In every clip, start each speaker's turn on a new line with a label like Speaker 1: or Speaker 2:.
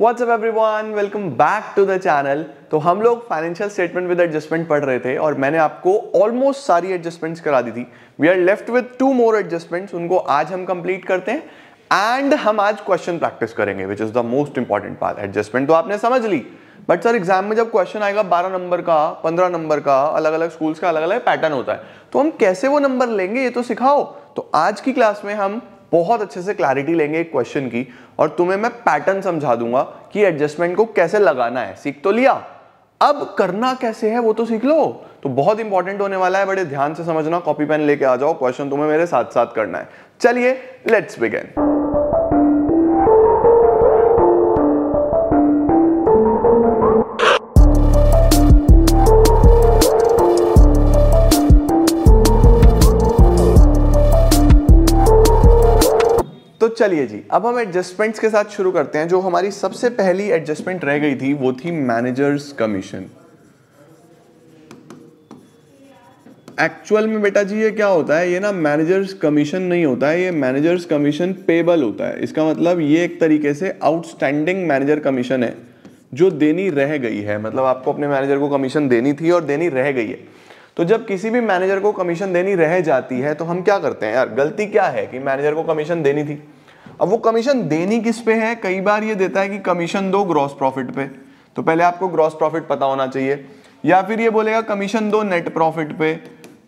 Speaker 1: WhatsApp everyone welcome back to the channel तो हम लोग फाइनेंशियल स्टेटमेंट विद एडजस्टमेंट पढ़ रहे थे और मैंने आपको ऑलमोस्ट सारी एडजस्टमेंट्स करा दी थी we are left with two more adjustments उनको आज हम कंप्लीट करते हैं एंड हम आज क्वेश्चन प्रैक्टिस करेंगे which is the most important part adjustment तो आपने समझ ली बट सर एग्जाम में जब क्वेश्चन आएगा बारह नंबर का पंद्रह नंबर का अलग अलग स्कूल्स का अलग अलग पैटर्न होता है तो हम कैसे वो नंबर लेंगे ये तो सिखाओ तो आज की क्लास में हम बहुत अच्छे से क्लैरिटी लेंगे एक क्वेश्चन की और तुम्हें मैं पैटर्न समझा दूंगा कि एडजस्टमेंट को कैसे लगाना है सीख तो लिया अब करना कैसे है वो तो सीख लो तो बहुत इंपॉर्टेंट होने वाला है बड़े ध्यान से समझना कॉपी पेन लेके आ जाओ क्वेश्चन तुम्हें मेरे साथ साथ करना है चलिए लेट्स बिगेन चलिए जी अब हम एडजस्टमेंट्स के साथ शुरू करते हैं जो हमारी सबसे पहली एडजस्टमेंट रह गई थी वो थी मैनेजर्स कमीशन एक्चुअल में बेटा जी ये क्या होता है ये ना मैनेजर्स कमीशन नहीं होता है ये मैनेजर्स कमीशन पेबल होता है इसका मतलब ये एक तरीके से आउटस्टैंडिंग मैनेजर कमीशन है जो देनी रह गई है मतलब आपको अपने मैनेजर को कमीशन देनी थी और देनी रह गई है तो जब किसी भी मैनेजर को कमीशन देनी रह जाती है तो हम क्या करते हैं यार गलती क्या है कि मैनेजर को कमीशन देनी थी अब वो कमीशन देनी किस पे है कई बार ये देता है कि कमीशन दो ग्रॉस प्रॉफिट पे तो पहले आपको ग्रॉस प्रॉफिट पता होना चाहिए या फिर ये बोलेगा कमीशन दो नेट प्रॉफिट पे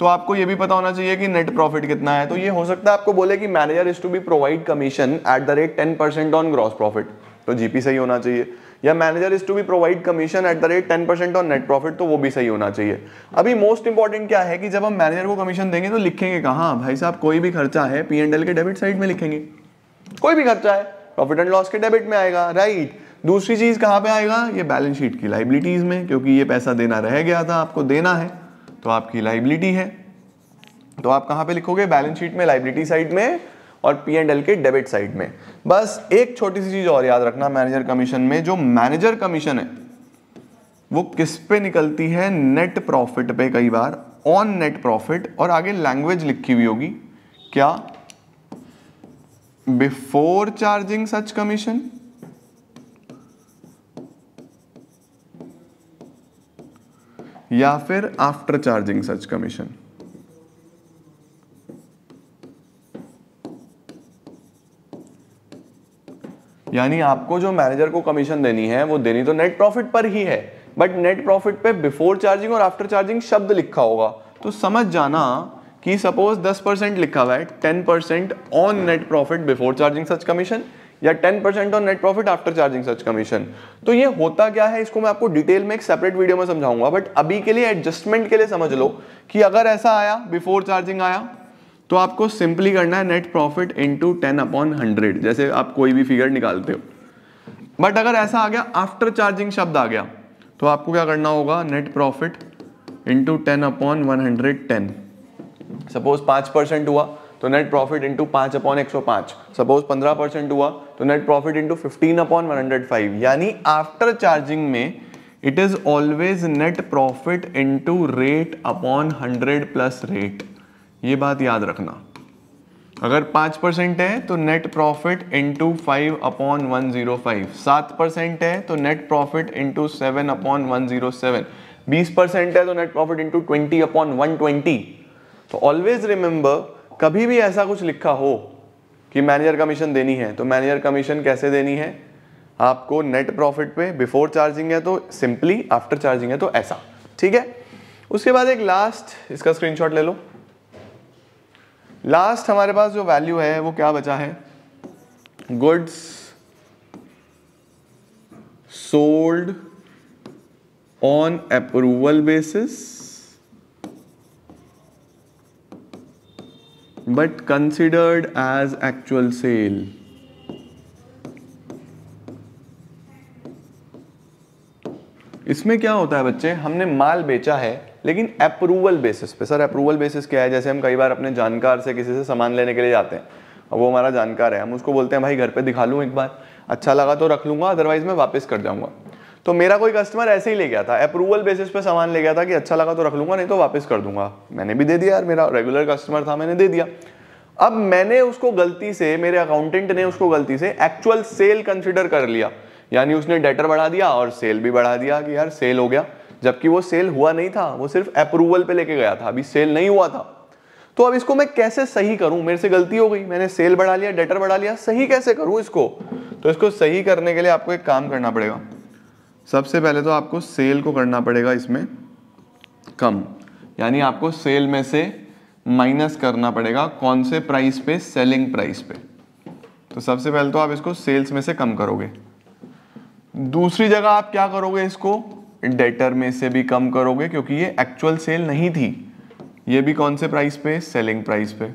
Speaker 1: तो आपको ये भी पता होना चाहिए कि नेट प्रॉफिट कितना है तो ये हो सकता है आपको बोले कि manager is to be provide commission at the rate ten percent on gross profit तो जीपी सही होना चाहिए या manager is to be provide commission at the rate ten percent on net profit तो वो भी सही होना चाहिए अभी मोस्ट इंपॉर्टेंट क्या है कि जब हम मैनेजर को कमीशन देंगे तो लिखेंगे कहा भाई साहब कोई भी खर्चा है पी एंड एल के डेबिट साइड में लिखेंगे कोई भी खर्चा है प्रॉफिट एंड लॉस के डेबिट में आएगा राइट दूसरी चीज कहां पे आएगा ये बैलेंस शीट की लाइबिलिटीज में क्योंकि ये पैसा देना रह गया था आपको देना है तो आपकी लाइबिलिटी है तो आप कहां पे लिखोगे बैलेंस शीट में लाइबिलिटी साइड में और पी एंड एल के डेबिट साइड में बस एक छोटी सी चीज और याद रखना मैनेजर कमीशन में जो मैनेजर कमीशन है वो किस पे निकलती है नेट प्रॉफिट पे कई बार ऑन नेट प्रॉफिट और आगे लैंग्वेज लिखी हुई होगी क्या before charging such commission या फिर आफ्टर चार्जिंग सच कमीशन यानी आपको जो मैनेजर को कमीशन देनी है वो देनी तो नेट प्रॉफिट पर ही है बट नेट प्रॉफिट पे बिफोर चार्जिंग और आफ्टर चार्जिंग शब्द लिखा होगा तो समझ जाना कि सपोज 10 परसेंट लिखा हुआ है 10 percent on net profit before charging such commission या 10 percent on net profit after charging such commission तो ये होता क्या है इसको मैं आपको डिटेल में एक सेपरेट वीडियो में समझाऊंगा बट अभी के लिए एडजस्टमेंट के लिए समझ लो कि अगर ऐसा आया बिफोर चार्जिंग आया तो आपको सिंपली करना है net profit into ten upon hundred जैसे आप कोई भी फिगर निकालते हो बट अगर ऐसा आ गया आफ्टर चार्जिंग शब्द आ गया तो आपको क्या करना होगा net profit into ten upon one hundred ten suppose पाँच परसेंट हुआ तो नेट प्रॉफिट इंटू पाँच अपॉन एक सौ पाँच सपोज पंद्रह परसेंट हुआ तो net profit into fifteen upon one hundred five यानी आफ्टर चार्जिंग में it is always net profit into rate upon hundred plus rate ये बात याद रखना अगर पाँच परसेंट है तो net profit into five upon one zero five सात परसेंट है तो net profit into seven upon one zero seven बीस परसेंट है तो net profit into twenty upon one twenty तो ऑलवेज रिमेंबर कभी भी ऐसा कुछ लिखा हो कि मैनेजर कमीशन देनी है तो मैनेजर कमीशन कैसे देनी है आपको नेट प्रॉफिट पे बिफोर चार्जिंग है तो सिंपली आफ्टर चार्जिंग है तो ऐसा ठीक है उसके बाद एक लास्ट इसका स्क्रीनशॉट ले लो लास्ट हमारे पास जो वैल्यू है वो क्या बचा है goods sold on approval basis but considered as actual sale. इसमें क्या होता है बच्चे हमने माल बेचा है लेकिन अप्रूवल बेसिस पे सर अप्रूवल बेसिस क्या है जैसे हम कई बार अपने जानकार से किसी से सामान लेने के लिए जाते हैं अब वो हमारा जानकार है हम उसको बोलते हैं भाई घर पे दिखा लूँ एक बार अच्छा लगा तो रख लूँगा अदरवाइज़ मैं वापस कर जाऊँगा तो मेरा कोई कस्टमर ऐसे ही ले गया था अप्रूवल बेसिस पे सामान ले गया था कि अच्छा लगा तो रख लूंगा नहीं तो वापस कर दूंगा मैंने भी दे दिया यार मेरा रेगुलर कस्टमर था मैंने दे दिया अब मैंने उसको गलती से मेरे अकाउंटेंट ने उसको गलती से एक्चुअल सेल कंसिडर कर लिया यानी उसने डेटर बढ़ा दिया और सेल भी बढ़ा दिया कि यार सेल हो गया जबकि वो सेल हुआ नहीं था वो सिर्फ अप्रूवल पे लेके गया था अभी सेल नहीं हुआ था तो अब इसको मैं कैसे सही करूं मेरे से गलती हो गई मैंने सेल बढ़ा लिया डेटर बढ़ा लिया सही कैसे करूं इसको तो इसको सही करने के लिए आपको एक काम करना पड़ेगा सबसे पहले तो आपको सेल को करना पड़ेगा इसमें कम यानी आपको सेल में से माइनस करना पड़ेगा कौन से प्राइस पे सेलिंग प्राइस पे तो सबसे पहले तो आप इसको सेल्स में से कम करोगे दूसरी जगह आप क्या करोगे इसको डेटर में से भी कम करोगे क्योंकि ये एक्चुअल सेल नहीं थी ये भी कौन से प्राइस पे सेलिंग प्राइस पे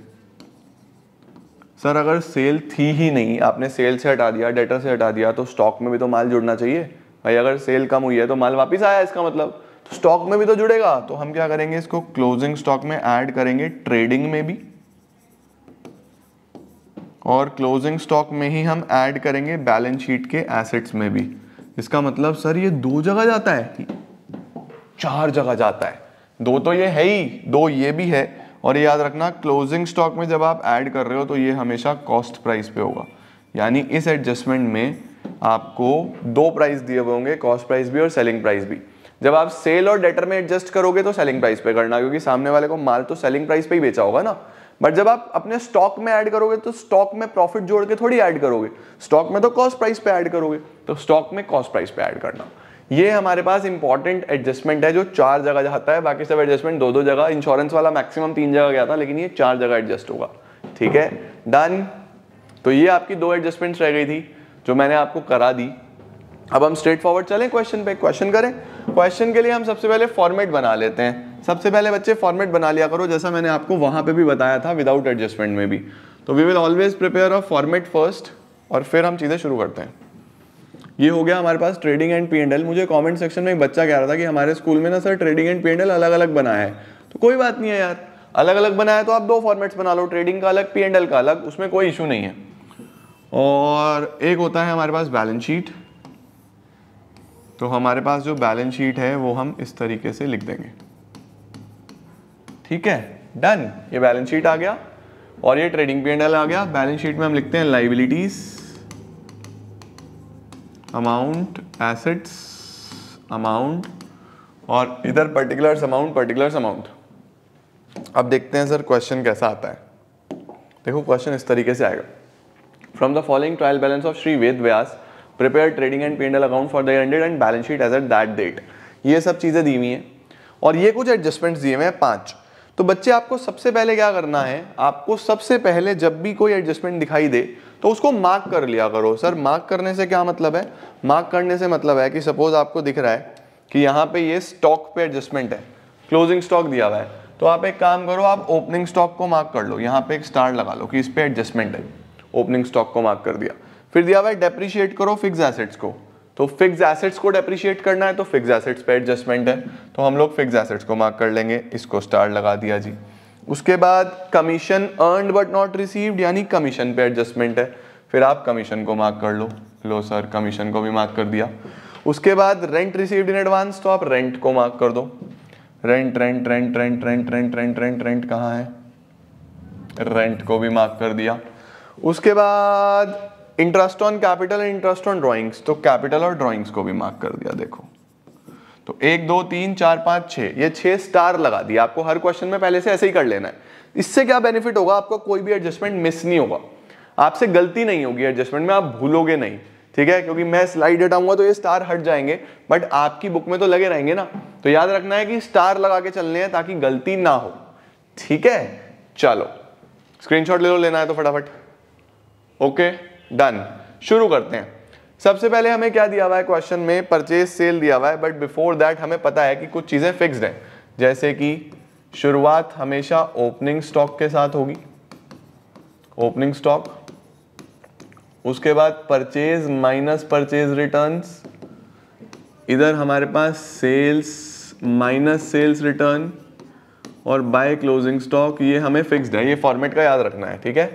Speaker 1: सर अगर सेल थी ही नहीं आपने सेल से हटा दिया डेटर से हटा दिया तो स्टॉक में भी तो माल जुड़ना चाहिए भाई अगर सेल कम हुई है तो माल वापस आया इसका मतलब तो स्टॉक में भी तो जुड़ेगा तो हम क्या करेंगे इसको क्लोजिंग स्टॉक में ऐड करेंगे ट्रेडिंग में भी और क्लोजिंग स्टॉक में ही हम ऐड करेंगे बैलेंस शीट के एसेट्स में भी इसका मतलब सर ये दो जगह जाता है चार जगह जाता है दो तो ये है ही दो ये भी है और याद रखना क्लोजिंग स्टॉक में जब आप ऐड कर रहे हो तो ये हमेशा कॉस्ट प्राइस पे होगा यानी इस एडजस्टमेंट में आपको दो प्राइस दिए हुए होंगे कॉस्ट प्राइस भी और सेलिंग प्राइस भी जब आप सेल और डेटर में एडजस्ट करोगे तो सेलिंग प्राइस पे करना क्योंकि सामने वाले को माल तो सेलिंग प्राइस पे ही बेचा होगा ना बट जब आप अपने स्टॉक में ऐड करोगे तो स्टॉक में प्रॉफिट जोड़ के थोड़ी ऐड करोगे स्टॉक में तो कॉस्ट प्राइस पे ऐड करोगे तो स्टॉक में कॉस्ट प्राइस पे ऐड करना ये हमारे पास इंपॉर्टेंट एडजस्टमेंट है जो चार जगह जाता है बाकी सब एडजस्टमेंट दो दो जगह इंश्योरेंस वाला मैक्सिमम तीन जगह गया था लेकिन ये चार जगह एडजस्ट होगा ठीक है डन तो ये आपकी दो एडजस्टमेंट्स रह गई थी जो मैंने आपको करा दी अब हम स्ट्रेट फॉरवर्ड चलें क्वेश्चन पे क्वेश्चन करें क्वेश्चन के लिए हम सबसे पहले फॉर्मेट बना लेते हैं सबसे पहले बच्चे फॉर्मेट बना लिया करो जैसा मैंने आपको वहां पे भी बताया था विदाउट एडजस्टमेंट में भी तो we will always prepare a format first और फिर हम चीज़ें शुरू करते हैं ये हो गया हमारे पास trading and P and L मुझे कॉमेंट सेक्शन में एक बच्चा कह रहा था कि हमारे स्कूल में ना sir trading and P and L अलग अलग बनाया है तो कोई बात नहीं है यार अलग अलग बनाया तो आप दो फॉर्मेट्स बना लो ट्रेडिंग का अलग पी एंड एल का अलग उसमें कोई इशू नहीं है और एक होता है हमारे पास बैलेंस शीट तो हमारे पास जो बैलेंस शीट है वो हम इस तरीके से लिख देंगे ठीक है डन ये बैलेंस शीट आ गया और ये ट्रेडिंग पी आ गया बैलेंस शीट में हम लिखते हैं लाइबिलिटीज अमाउंट एसेट्स अमाउंट और इधर पर्टिकुलर्स अमाउंट पर्टिकुलर्स अमाउंट अब देखते हैं सर क्वेश्चन कैसा आता है देखो क्वेश्चन इस तरीके से आएगा From the following trial balance of Sri Ved Vyas, prepare trading and P&L account for the year ended and balance sheet as at that date. ये सब चीज़ें दी हुई हैं और ये कुछ एडजस्टमेंट्स दिए हुए हैं पाँच तो बच्चे आपको सबसे पहले क्या करना है आपको सबसे पहले जब भी कोई एडजस्टमेंट दिखाई दे तो उसको मार्क कर लिया करो सर मार्क करने से क्या मतलब है मार्क करने से मतलब है कि सपोज आपको दिख रहा है कि यहाँ पे ये स्टॉक पे एडजस्टमेंट है क्लोजिंग स्टॉक दिया हुआ है तो आप एक काम करो आप ओपनिंग स्टॉक को मार्क कर लो यहाँ पे एक स्टार लगा लो कि इस पर एडजस्टमेंट है ओपनिंग स्टॉक को मार्क कर दिया फिर दिया हुआ है डेप्रिशिएट करो फिक्स एसेट्स को तो फिक्स एसेट्स को डेप्रिशिएट करना है तो फिक्स एसेट्स पे एडजस्टमेंट है तो हम लोग फिक्स एसेट्स को मार्क कर लेंगे इसको स्टार लगा दिया जी उसके बाद commission earned but not received यानी कमीशन पे एडजस्टमेंट है फिर आप कमीशन को मार्क कर लो लो सर कमीशन को भी मार्क कर दिया उसके बाद रेंट रिसीव्ड इन एडवांस तो आप रेंट को मार्क कर दो rent rent rent rent rent rent rent rent rent कहाँ है रेंट को भी मार्क कर दिया उसके बाद interest on capital and interest on drawings तो कैपिटल और ड्राइंग्स को भी मार्क कर दिया देखो तो एक दो तीन चार पाँच छः ये छः स्टार लगा दिए आपको हर क्वेश्चन में पहले से ऐसे ही कर लेना है इससे क्या बेनिफिट होगा आपका कोई भी एडजस्टमेंट मिस नहीं होगा आपसे गलती नहीं होगी एडजस्टमेंट में आप भूलोगे नहीं ठीक है क्योंकि मैं स्लाइड हटाऊंगा तो ये स्टार हट जाएंगे बट आपकी बुक में तो लगे रहेंगे ना तो याद रखना है कि स्टार लगा के चलने हैं ताकि गलती ना हो ठीक है चलो स्क्रीनशॉट ले लो लेना है तो फटाफट ओके डन शुरू करते हैं सबसे पहले हमें क्या दिया हुआ है क्वेश्चन में परचेज सेल दिया हुआ है बट बिफोर दैट हमें पता है कि कुछ चीज़ें फिक्स्ड हैं जैसे कि शुरुआत हमेशा ओपनिंग स्टॉक के साथ होगी ओपनिंग स्टॉक उसके बाद परचेज माइनस परचेज रिटर्न्स इधर हमारे पास सेल्स माइनस सेल्स रिटर्न और बाय क्लोजिंग स्टॉक ये हमें फिक्स्ड है ये फॉर्मेट का याद रखना है ठीक है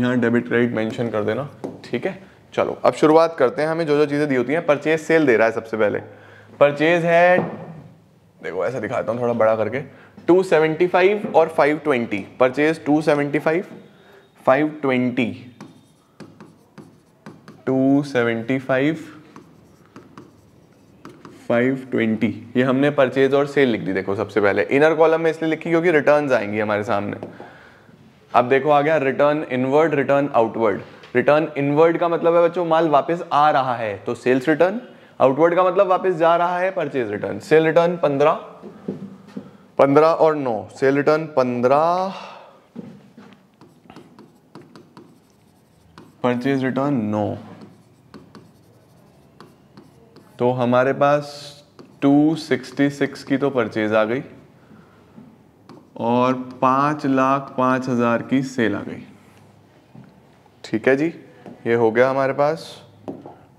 Speaker 1: यहाँ डेबिट क्रेडिट मेंशन कर देना ठीक है चलो अब शुरुआत करते हैं हमें जो जो चीज़ें दी होती हैं परचेज सेल दे रहा है सबसे पहले परचेज है देखो ऐसा दिखाता हूँ थोड़ा बड़ा करके 275 और 520 परचेज फाइव फाइव 275 520 ये हमने परचेज और सेल लिख दी देखो सबसे पहले इनर कॉलम में इसलिए लिखी क्योंकि रिटर्न आएंगी हमारे सामने अब देखो आ गया return inward return outward return inward का मतलब है बच्चों माल वापस आ रहा है तो सेल्स रिटर्न आउटवर्ड का मतलब वापस जा रहा है परचेज रिटर्न सेल रिटर्न पंद्रह पंद्रह और नौ सेल रिटर्न पंद्रह परचेज रिटर्न नौ तो हमारे पास 266 की तो परचेज आ गई और पाँच लाख पाँच हज़ार की सेल आ गई ठीक है जी ये हो गया हमारे पास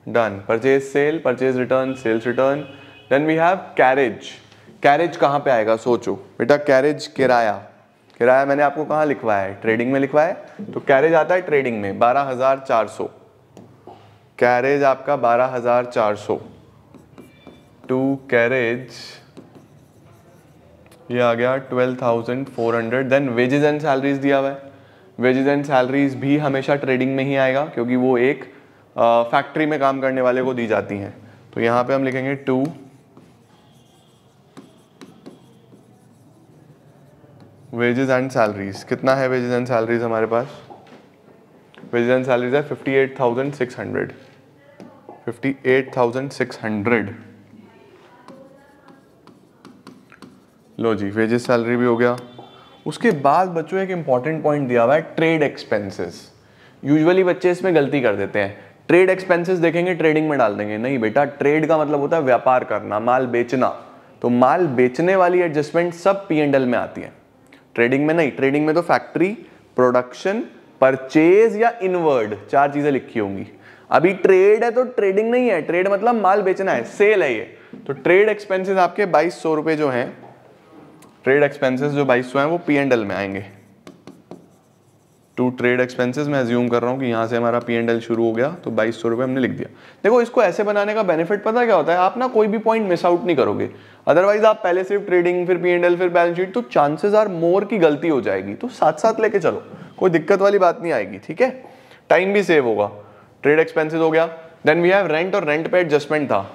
Speaker 1: done purchase sale purchase return sales return then we have carriage carriage कहाँ पे आएगा सोचो बेटा कैरेज किराया किराया मैंने आपको कहाँ लिखवाया है ट्रेडिंग में लिखवाया है तो कैरेज आता है ट्रेडिंग में बारह हज़ार चार सौ कैरेज आपका बारह हज़ार चार सौ टू कैरेज ये आ गया twelve thousand four hundred then wages and salaries दिया हुआ है वेजेज एंड सैलरीज भी हमेशा ट्रेडिंग में ही आएगा क्योंकि वो एक फैक्ट्री में काम करने वाले को दी जाती हैं तो यहाँ पे हम लिखेंगे टू वेजेज एंड सैलरीज कितना है वेजेज एंड सैलरीज हमारे पास वेजेज एंड सैलरीज है fifty eight thousand six hundred fifty eight thousand six hundred लो जी वेजेस सैलरी भी हो गया उसके बाद बच्चों एक इंपॉर्टेंट पॉइंट दिया हुआ है ट्रेड एक्सपेंसेस यूजुअली बच्चे इसमें गलती कर देते हैं ट्रेड एक्सपेंसेस देखेंगे ट्रेडिंग में डाल देंगे नहीं बेटा ट्रेड का मतलब होता है व्यापार करना माल बेचना तो माल बेचने वाली एडजस्टमेंट सब पी एंड एल में आती है ट्रेडिंग में नहीं ट्रेडिंग में तो फैक्ट्री प्रोडक्शन परचेज या इनवर्ड चार चीजें लिखी होंगी अभी ट्रेड है तो ट्रेडिंग नहीं है ट्रेड मतलब माल बेचना है सेल है ये तो ट्रेड एक्सपेंसेस आपके बाईस सौ रुपए जो हैं ट्रेड एक्सपेंसेस जो बाईस सौ हैं वो पी एंड एल में आएंगे टू ट्रेड एक्सपेंसेस मैं एज्यूम कर रहा हूँ कि यहाँ से हमारा पी एंड एल शुरू हो गया तो बाईस सौ हमने लिख दिया देखो इसको ऐसे बनाने का बेनिफिट पता क्या होता है आप ना कोई भी पॉइंट मिस आउट नहीं करोगे अदरवाइज आप पहले सिर्फ ट्रेडिंग फिर पी एंड एल फिर बैलेंस शीट तो चांसेस आर मोर की गलती हो जाएगी तो साथ साथ लेके चलो कोई दिक्कत वाली बात नहीं आएगी ठीक है टाइम भी सेव होगा ट्रेड एक्सपेंसिस हो गया देन वी हैव रेंट और रेंट पे एडजस्टमेंट था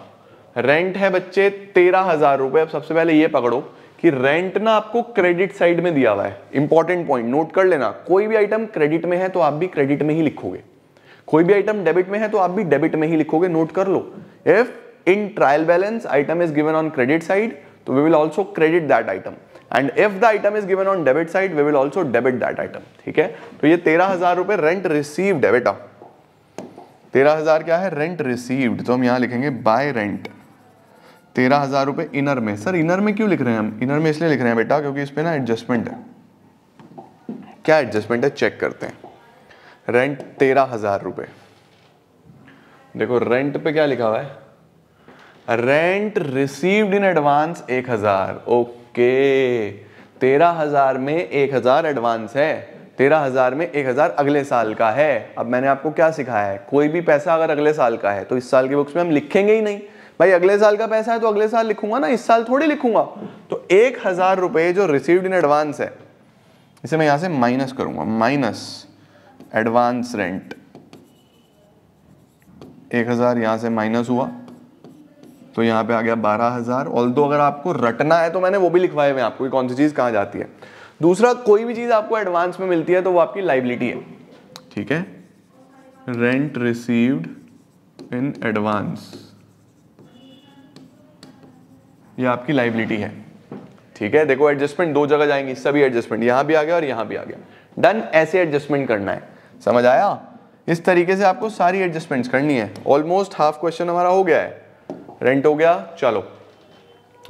Speaker 1: रेंट है बच्चे तेरह हजार रुपए अब सबसे पहले ये पकड़ो कि रेंट ना आपको क्रेडिट साइड में दिया हुआ है इंपॉर्टेंट पॉइंट नोट कर लेना कोई भी आइटम क्रेडिट में है तो आप भी क्रेडिट में ही लिखोगे कोई भी आइटम डेबिट में है तो आप भी डेबिट में ही लिखोगे नोट कर लो if in trial balance item is given on credit side तो we will also credit that item and if the item is given on debit side we will also debit that item ठीक है तो ये तेरह हजार रुपए rent receive debit बेटा तेरह हजार क्या है रेंट रिसीव्ड तो हम यहां लिखेंगे बाय रेंट तेरह हज़ार रुपए इनर में सर इनर में क्यों लिख रहे हैं हम इनर में इसलिए लिख रहे हैं बेटा क्योंकि इस पर ना एडजस्टमेंट है क्या एडजस्टमेंट है चेक करते हैं रेंट तेरह हज़ार रुपए देखो रेंट पे क्या लिखा हुआ है रेंट रिसीव्ड इन एडवांस एक हज़ार ओके तेरह हज़ार में एक हज़ार एडवांस है तेरह हज़ार में एक हज़ार अगले साल का है अब मैंने आपको क्या सिखाया है कोई भी पैसा अगर अगले साल का है तो इस साल की बुक्स में हम लिखेंगे ही नहीं भाई अगले साल का पैसा है तो अगले साल लिखूंगा ना इस साल थोड़ी लिखूंगा तो एक हजार रुपए जो रिसीव्ड इन एडवांस है इसे मैं यहां से माइनस करूंगा माइनस एडवांस रेंट एक हजार यहां से माइनस हुआ तो यहां पे आ गया बारह हजार ऑल अगर आपको रटना है तो मैंने वो भी लिखवाए हुए आपको कौन सी चीज़ कहां जाती है दूसरा कोई भी चीज़ आपको एडवांस में मिलती है तो वो आपकी लाइबिलिटी है ठीक है रेंट रिसीव्ड इन एडवांस ये आपकी लाइबिलिटी है ठीक है देखो एडजस्टमेंट दो जगह जाएंगी सभी एडजस्टमेंट यहां भी आ गया और यहां भी आ गया डन ऐसे एडजस्टमेंट करना है समझ आया इस तरीके से आपको सारी एडजस्टमेंट्स करनी है ऑलमोस्ट हाफ क्वेश्चन हमारा हो गया है रेंट हो गया चलो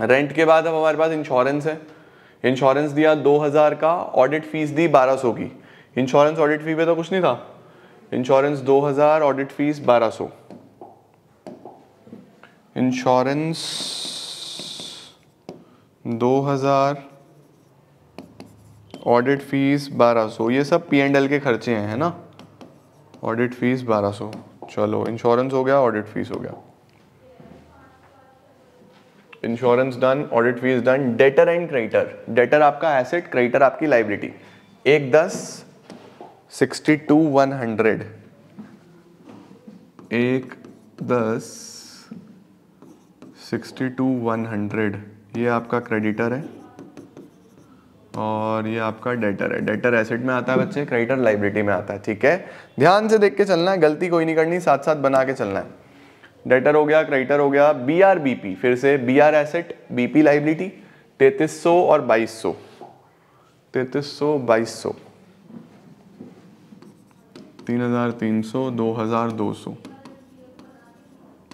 Speaker 1: रेंट के बाद अब हमारे पास इंश्योरेंस है इंश्योरेंस दिया 2000 का ऑडिट फीस दी 1200 की इंश्योरेंस ऑडिट फी पे तो कुछ नहीं था इंश्योरेंस 2000 ऑडिट फीस 1200 इंश्योरेंस दो हज़ार ऑडिट फीस बारह ये सब पी एंड एल के खर्चे हैं है ना ऑडिट फीस बारह चलो इंश्योरेंस हो गया ऑडिट फीस हो गया insurance done audit fees done debtor and creditor debtor आपका एसेट क्रेडिटर आपकी लाइबिलिटी एक दस सिक्सटी टू वन हंड्रेड एक दस सिक्सटी टू वन हंड्रेड ये आपका क्रेडिटर है और ये आपका डेटर है डेटर एसेट में आता है बच्चे क्रेडिटर लाइब्रिटी में आता है ठीक है ध्यान से देख के चलना है गलती कोई नहीं करनी साथ साथ बना के चलना है डेटर हो गया क्रेडिटर हो गया बी आर बी पी फिर से B R asset B P liability तैतीस सौ और बाईस सौ तैतीस सौ बाईस सौ तीन हजार तीन सौ दो हजार दो सौ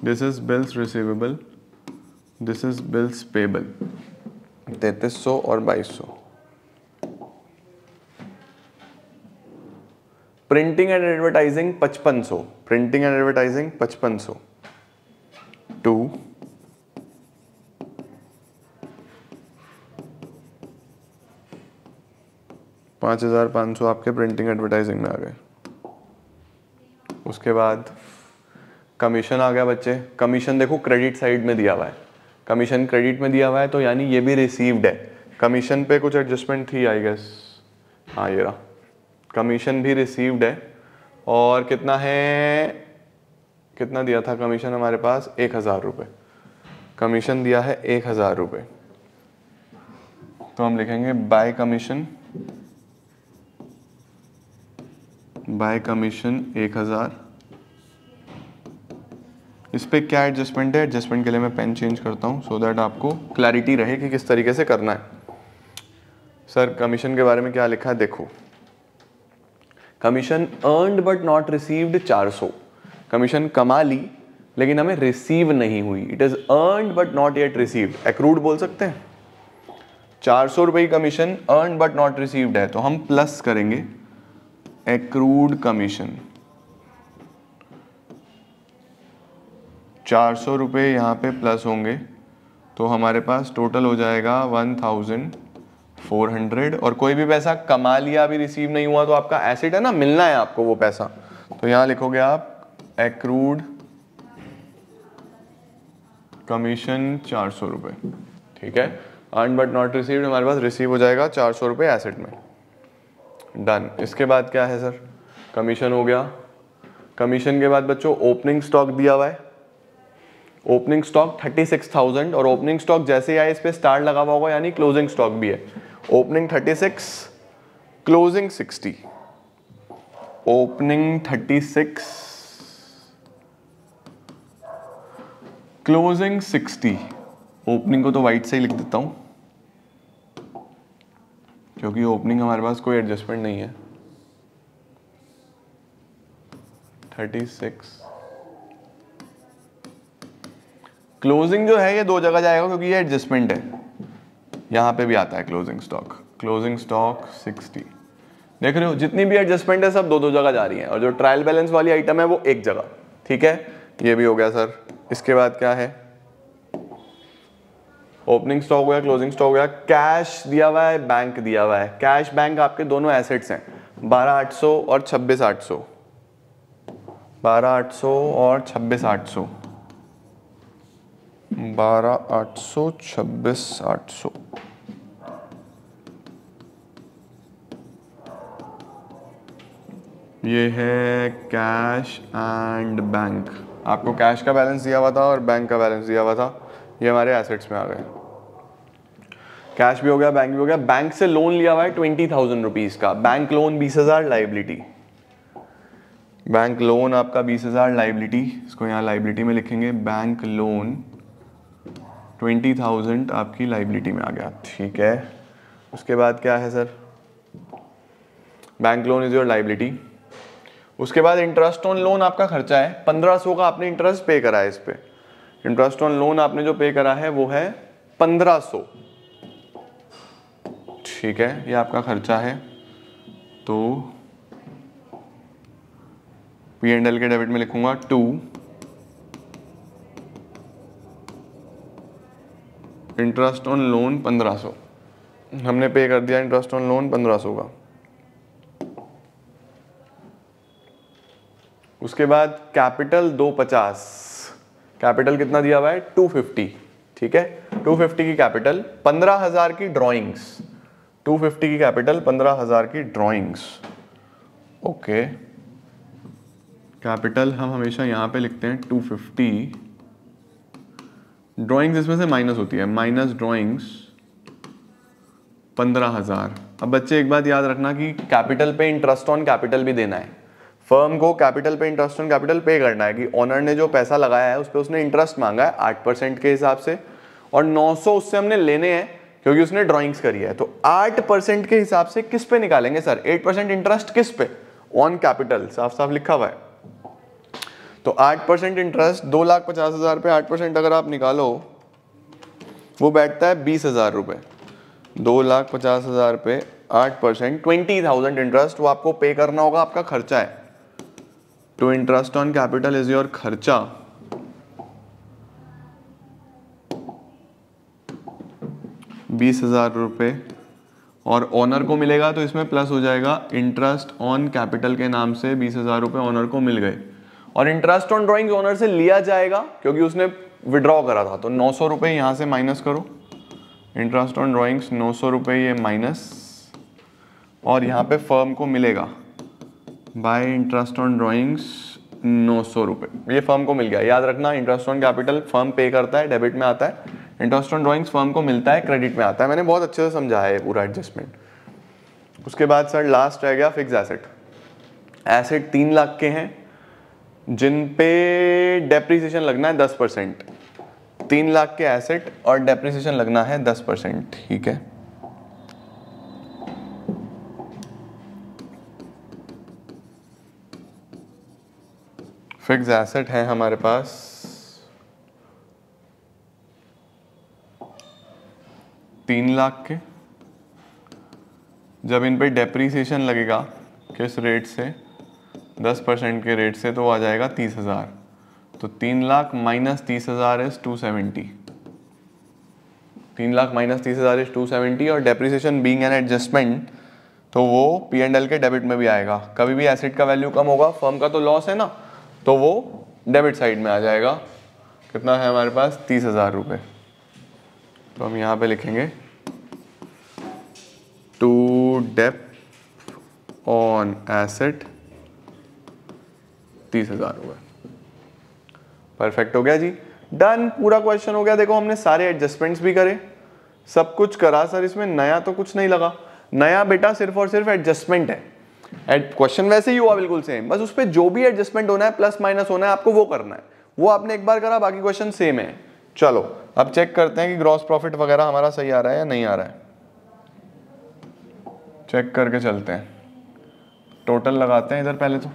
Speaker 1: this is bills receivable this is bills payable तैतीस सौ और बाईस सौ प्रिंटिंग एंड एडवर्टाइजिंग पचपन सौ प्रिंटिंग एंड एडवर्टाइजिंग पचपन सौ टू पांच हज़ार पांच सौ आपके प्रिंटिंग एडवर्टाइजिंग में आ गए उसके बाद कमीशन आ गया बच्चे कमीशन देखो क्रेडिट साइड में दिया हुआ है कमीशन क्रेडिट में दिया हुआ है तो यानी ये भी रिसीव्ड है कमीशन पे कुछ एडजस्टमेंट थी आई गेस हाँ ये रहा कमीशन भी रिसीव्ड है और कितना है कितना दिया था कमीशन हमारे पास एक हज़ार रुपये कमीशन दिया है एक हज़ार रुपये तो हम लिखेंगे बाय कमीशन बाय कमीशन एक हज़ार इस पर क्या एडजस्टमेंट है एडजस्टमेंट के लिए मैं पेन चेंज करता हूँ सो दैट आपको क्लैरिटी रहे कि किस तरीके से करना है सर कमीशन के बारे में क्या लिखा है देखो commission earned but not received 400 commission कमा ली लेकिन हमें रिसीव नहीं हुई it is earned but not yet received accrued बोल सकते हैं चार सौ रुपये commission earn but not received है तो हम प्लस करेंगे एक्रूड कमीशन चार सौ रुपये यहाँ पर प्लस होंगे तो हमारे पास टोटल हो जाएगा वन थाउजेंड फोर हंड्रेड और कोई भी पैसा कमा लिया अभी रिसीव नहीं हुआ तो आपका एसिड है ना मिलना है आपको वो पैसा तो यहाँ लिखोगे आप एक्रूड कमीशन चार सौ रुपये ठीक है अर्न बट नॉट रिसीव हमारे पास रिसीव हो जाएगा चार सौ रुपये एसेट में डन इसके बाद क्या है सर कमीशन हो गया कमीशन के बाद बच्चों ओपनिंग स्टॉक दिया हुआ है ओपनिंग स्टॉक 36,000 और ओपनिंग स्टॉक जैसे आए इस पर स्टार लगा हुआ होगा यानी क्लोजिंग स्टॉक भी है opening 36 closing 60 opening 36 closing 60 opening को तो वाइट से ही लिख देता हूं क्योंकि ओपनिंग हमारे पास कोई एडजस्टमेंट नहीं है थर्टी सिक्स क्लोजिंग जो है ये दो जगह जाएगा क्योंकि ये एडजस्टमेंट है यहां पे भी आता है क्लोजिंग स्टॉक क्लोजिंग स्टॉक 60 देख रहे हो जितनी भी एडजस्टमेंट है सब दो दो जगह जा रही है और जो ट्रायल बैलेंस वाली आइटम है वो एक जगह ठीक है ये भी हो गया सर इसके बाद क्या है ओपनिंग स्टॉक हो गया क्लोजिंग स्टॉक हो गया कैश दिया हुआ है बैंक दिया हुआ है कैश बैंक आपके दोनों एसेट्स हैं बारह आठ सौ और छब्बीस आठ सौ बारह आठ सौ और छब्बीस आठ सौ बारह आठ सौ छब्बीस आठ सौ ये है कैश एंड बैंक आपको कैश का बैलेंस दिया हुआ था और बैंक का बैलेंस दिया हुआ था ये हमारे एसेट्स में आ गए कैश भी हो गया बैंक भी हो गया बैंक से लोन लिया हुआ है ट्वेंटी थाउजेंड रुपीज़ का बैंक लोन बीस हज़ार लाइबिलिटी बैंक लोन आपका बीस हज़ार लाइबिलिटी इसको यहाँ लाइबिलिटी में लिखेंगे बैंक लोन ट्वेंटी थाउजेंड आपकी लाइबिलिटी में आ गया ठीक है उसके बाद क्या है sir bank loan is your liability उसके बाद इंटरेस्ट ऑन लोन आपका खर्चा है पंद्रह सौ का आपने इंटरेस्ट पे करा है इस पर इंटरेस्ट ऑन लोन आपने जो पे करा है वो है पंद्रह सौ ठीक है ये आपका खर्चा है तो पी एंड एल के डेबिट में लिखूंगा टू इंटरेस्ट ऑन लोन पंद्रह सौ हमने पे कर दिया इंटरेस्ट ऑन लोन पंद्रह सौ का उसके बाद कैपिटल दो पचास कैपिटल कितना दिया हुआ है टू फिफ्टी ठीक है टू फिफ्टी की कैपिटल पंद्रह हजार की ड्राइंग्स टू फिफ्टी की कैपिटल पंद्रह हजार की ड्राइंग्स ओके कैपिटल हम हमेशा यहां पे लिखते हैं टू फिफ्टी ड्राइंग्स इसमें से माइनस होती है माइनस ड्राइंग्स पंद्रह हज़ार अब बच्चे एक बात याद रखना कि कैपिटल पे इंटरेस्ट ऑन कैपिटल भी देना है फर्म को कैपिटल पे इंटरेस्ट ऑन कैपिटल पे करना है कि ऑनर ने जो पैसा लगाया है उस पर उसने इंटरेस्ट मांगा है आठ परसेंट के हिसाब से और सौ उससे हमने लेने हैं क्योंकि उसने ड्रॉइंग्स करी है तो आठ परसेंट के हिसाब से किस पे निकालेंगे सर एट परसेंट इंटरेस्ट किस पे ऑन कैपिटल साफ साफ लिखा हुआ है तो आठ परसेंट इंटरेस्ट दो लाख पचास हज़ार पे आठ परसेंट अगर आप निकालो वो बैठता है बीस हज़ार रुपये दो लाख पचास हज़ार पे आठ परसेंट ट्वेंटी थाउजेंड इंटरेस्ट वो आपको पे करना होगा आपका खर्चा है to interest on capital is your खर्चा बीस हज़ार रुपये और ऑनर को मिलेगा तो इसमें प्लस हो जाएगा इंटरेस्ट ऑन कैपिटल के नाम से बीस हज़ार रुपये ऑनर को मिल गए और इंटरेस्ट ऑन ड्रॉइंग ओनर से लिया जाएगा क्योंकि उसने विड्रॉ करा था तो नौ सौ रुपये यहाँ से माइनस करो इंटरेस्ट ऑन ड्रॉइंग्स नौ सौ रुपये ये माइनस और यहाँ पे फर्म को मिलेगा बाय इंटरेस्ट ऑन ड्रॉइंग्स नौ सौ रुपये ये फर्म को मिल गया याद रखना इंटरेस्ट ऑन कैपिटल फर्म पे करता है डेबिट में आता है इंटरेस्ट ऑन ड्रॉइंग्स फर्म को मिलता है क्रेडिट में आता है मैंने बहुत अच्छे से समझाया है पूरा एडजस्टमेंट उसके बाद सर लास्ट रह गया फिक्स एसेट एसेट तीन लाख के हैं जिन पे डेप्रिसिएशन लगना है दस परसेंट तीन लाख के एसेट और डेप्रिसिएशन लगना है दस परसेंट ठीक है फिक्स एसेट है हमारे पास तीन लाख के जब इन पे डेप्रिसिएशन लगेगा किस रेट से दस परसेंट के रेट से तो आ जाएगा तीस हज़ार तो तीन लाख माइनस तीस हज़ार इज़ टू सेवेंटी तीन लाख माइनस तीस हज़ार इज़ टू सेवेंटी और डेप्रिसिएशन बीइंग एन एडजस्टमेंट तो वो पी एंड एल के डेबिट में भी आएगा कभी भी एसेट का वैल्यू कम होगा फर्म का तो लॉस है ना तो वो डेबिट साइड में आ जाएगा कितना है हमारे पास तीस हज़ार रुपये तो हम यहाँ पे लिखेंगे टू डेप ऑन एसेट तीस हज़ार हो गए परफेक्ट हो गया जी डन पूरा क्वेश्चन हो गया देखो हमने सारे एडजस्टमेंट्स भी करे सब कुछ करा सर इसमें नया तो कुछ नहीं लगा नया बेटा सिर्फ और सिर्फ एडजस्टमेंट है क्वेश्चन वैसे ही हुआ बिल्कुल सेम बस उस पर जो भी एडजस्टमेंट होना है प्लस माइनस होना है आपको वो करना है वो आपने एक बार करा बाकी क्वेश्चन सेम है चलो अब चेक करते हैं कि ग्रॉस प्रॉफिट वगैरह हमारा सही आ रहा है या नहीं आ रहा है चेक करके चलते हैं टोटल लगाते हैं इधर पहले तो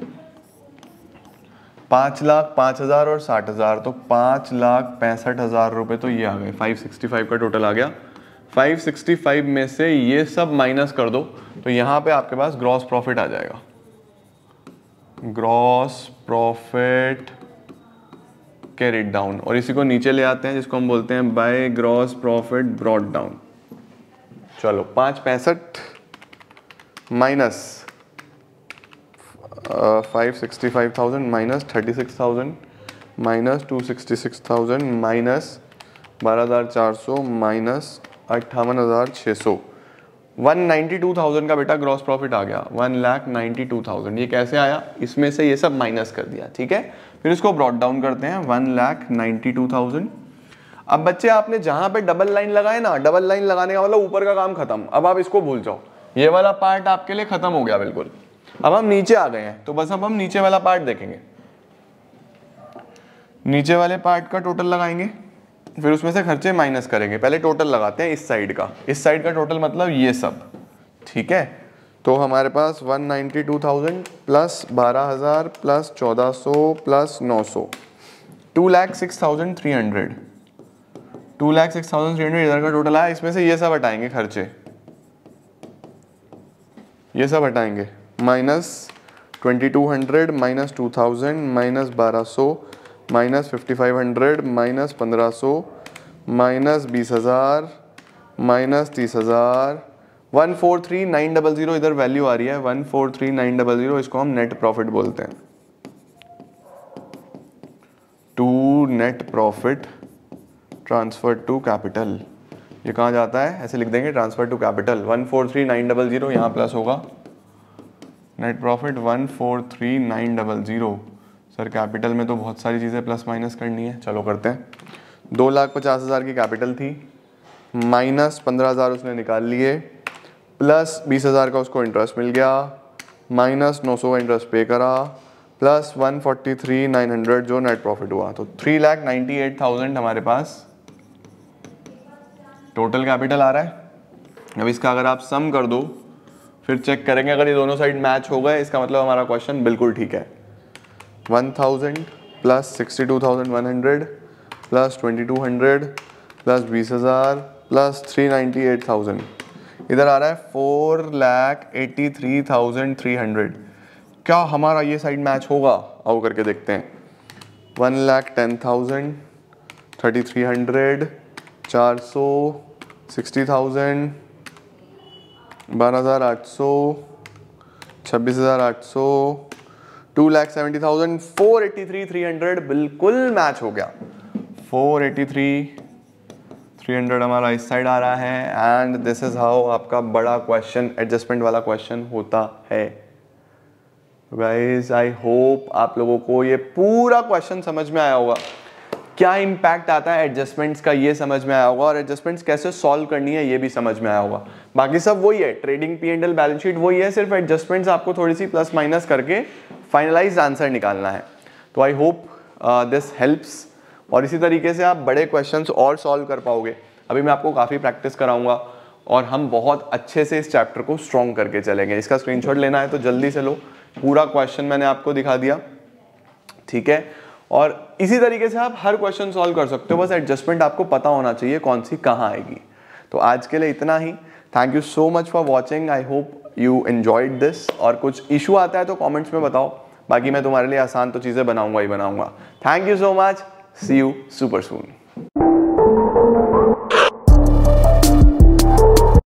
Speaker 1: पाँच लाख पाँच हज़ार और साठ हज़ार तो पाँच लाख पैंसठ हज़ार रुपये तो ये आ गए फाइव सिक्सटी फाइव का टोटल आ गया फाइव सिक्सटी फाइव में से ये सब माइनस कर दो तो यहाँ पे आपके पास ग्रॉस प्रॉफिट आ जाएगा ग्रॉस प्रॉफिट कैरिड डाउन और इसी को नीचे ले आते हैं जिसको हम बोलते हैं by gross profit brought down चलो पाँच पैंसठ minus five sixty five thousand minus thirty six thousand minus two sixty six thousand minus बारह हज़ार चार सौ माइनस अट्ठावन हज़ार छः सौ वन नाइन्टी टू थाउजेंड का बेटा ग्रॉस प्रॉफिट आ गया one lakh ninety two thousand ये कैसे आया इसमें से ये सब माइनस कर दिया ठीक है फिर इसको ब्रॉड डाउन करते हैं one lakh ninety two thousand अब बच्चे आपने जहाँ पे डबल लाइन लगाए ना डबल लाइन लगाने का मतलब ऊपर का काम खत्म अब आप इसको भूल जाओ ये वाला पार्ट आपके लिए खत्म हो गया बिल्कुल अब हम नीचे आ गए हैं तो बस अब हम नीचे वाला पार्ट देखेंगे नीचे वाले पार्ट का टोटल लगाएंगे फिर उसमें से खर्चे माइनस करेंगे पहले टोटल लगाते हैं इस साइड का इस साइड का टोटल मतलब ये सब ठीक है तो हमारे पास 192,000 plus 12,000 plus 1,400 plus 900 two lakh six thousand three hundred two lakh six thousand three hundred इधर का टोटल आया इसमें से ये सब हटाएंगे खर्चे ये सब हटाएंगे minus twenty two hundred minus two thousand minus बारह सौ minus fifty five hundred minus पंद्रह सौ माइनस बीस हज़ार माइनस तीस हज़ार one four three nine double zero इधर वैल्यू आ रही है one four three nine double zero इसको हम नेट प्रॉफिट बोलते हैं to net profit transfer to capital ये कहाँ जाता है ऐसे लिख देंगे transfer to capital one four three nine double zero यहाँ प्लस होगा net profit one four three nine double zero sir capital में तो बहुत सारी चीज़ें प्लस माइनस करनी है चलो करते हैं दो लाख पचास हज़ार की कैपिटल थी माइनस पंद्रह हज़ार उसने निकाल लिए प्लस बीस हज़ार का उसको इंटरेस्ट मिल गया माइनस नौ सौ का इंटरेस्ट पे करा plus one forty three nine hundred जो नेट प्रॉफिट हुआ तो three lakh ninety eight thousand हमारे पास टोटल कैपिटल आ रहा है अब इसका अगर आप सम कर दो फिर चेक करेंगे अगर ये दोनों साइड मैच हो गए इसका मतलब हमारा क्वेश्चन बिल्कुल ठीक है one thousand plus sixty two thousand one hundred plus twenty two hundred plus बीस हज़ार plus three ninety eight thousand इधर आ रहा है four lakh eighty three thousand three hundred क्या हमारा ये साइड मैच होगा आओ करके देखते हैं one lakh ten thousand thirty three hundred चार सौ सिक्सटी थाउजेंड बारह हज़ार आठ सौ छब्बीस हज़ार आठ सौ two lakh seventy thousand four eighty three three hundred बिल्कुल मैच हो गया four eighty three three hundred हमारा इस साइड आ रहा है एंड दिस इज़ हाउ आपका बड़ा क्वेश्चन एडजस्टमेंट वाला क्वेश्चन होता है गाइज आई होप आप लोगों को ये पूरा क्वेश्चन समझ में आया होगा क्या इम्पैक्ट आता है एडजस्टमेंट्स का ये समझ में आया होगा और एडजस्टमेंट्स कैसे सॉल्व करनी है ये भी समझ में आया होगा बाकी सब वही है trading P and L balance sheet वही है सिर्फ एडजस्टमेंट्स आपको थोड़ी सी प्लस माइनस करके फाइनलाइज आंसर निकालना है तो आई होप दिस हेल्प्स और इसी तरीके से आप बड़े क्वेश्चन और सॉल्व कर पाओगे अभी मैं आपको काफ़ी प्रैक्टिस कराऊंगा और हम बहुत अच्छे से इस चैप्टर को स्ट्रॉन्ग करके चलेंगे इसका स्क्रीनशॉट लेना है तो जल्दी से लो पूरा क्वेश्चन मैंने आपको दिखा दिया ठीक है और इसी तरीके से आप हर क्वेश्चन सॉल्व कर सकते हो बस एडजस्टमेंट आपको पता होना चाहिए कौन सी कहाँ आएगी तो आज के लिए इतना ही thank you so much for watching I hope you enjoyed this और कुछ इशू आता है तो कॉमेंट्स में बताओ बाकी मैं तुम्हारे लिए आसान तो चीज़ें बनाऊंगा ही बनाऊंगा thank you so much see you super soon